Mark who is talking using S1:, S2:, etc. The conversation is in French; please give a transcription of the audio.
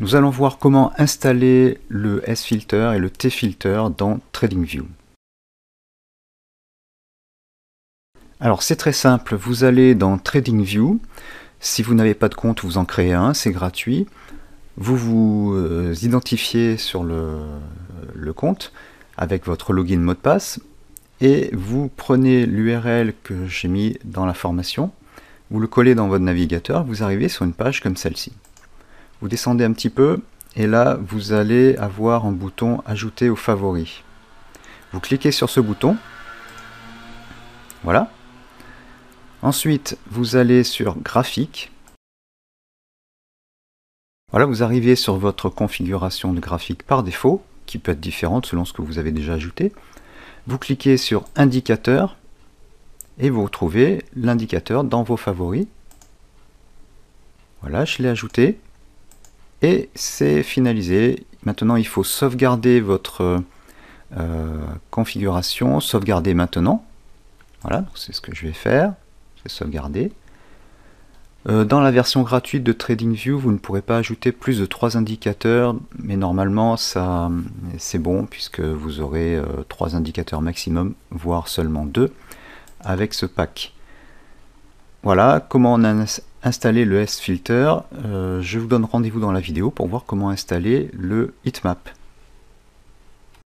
S1: Nous allons voir comment installer le S-filter et le T-filter dans TradingView. Alors c'est très simple, vous allez dans TradingView, si vous n'avez pas de compte, vous en créez un, c'est gratuit. Vous vous euh, identifiez sur le, compte avec votre login mot de passe et vous prenez l'URL que j'ai mis dans la formation, vous le collez dans votre navigateur, vous arrivez sur une page comme celle-ci. Vous descendez un petit peu et là vous allez avoir un bouton ajouter aux favoris. Vous cliquez sur ce bouton. Voilà. Ensuite, vous allez sur graphique. Voilà, vous arrivez sur votre configuration de graphique par défaut, qui peut être différente selon ce que vous avez déjà ajouté. Vous cliquez sur indicateur et vous retrouvez l'indicateur dans vos favoris. Voilà, je l'ai ajouté. Et c'est finalisé. Maintenant, il faut sauvegarder votre euh, configuration, sauvegarder maintenant. Voilà, c'est ce que je vais faire. Je sauvegarder. Euh, dans la version gratuite de TradingView, vous ne pourrez pas ajouter plus de trois indicateurs, mais normalement ça c'est bon puisque vous aurez euh, trois indicateurs maximum, voire seulement deux avec ce pack. Voilà comment on, a installer le S-Filter, euh, je vous donne rendez-vous dans la vidéo pour voir comment installer le heatmap.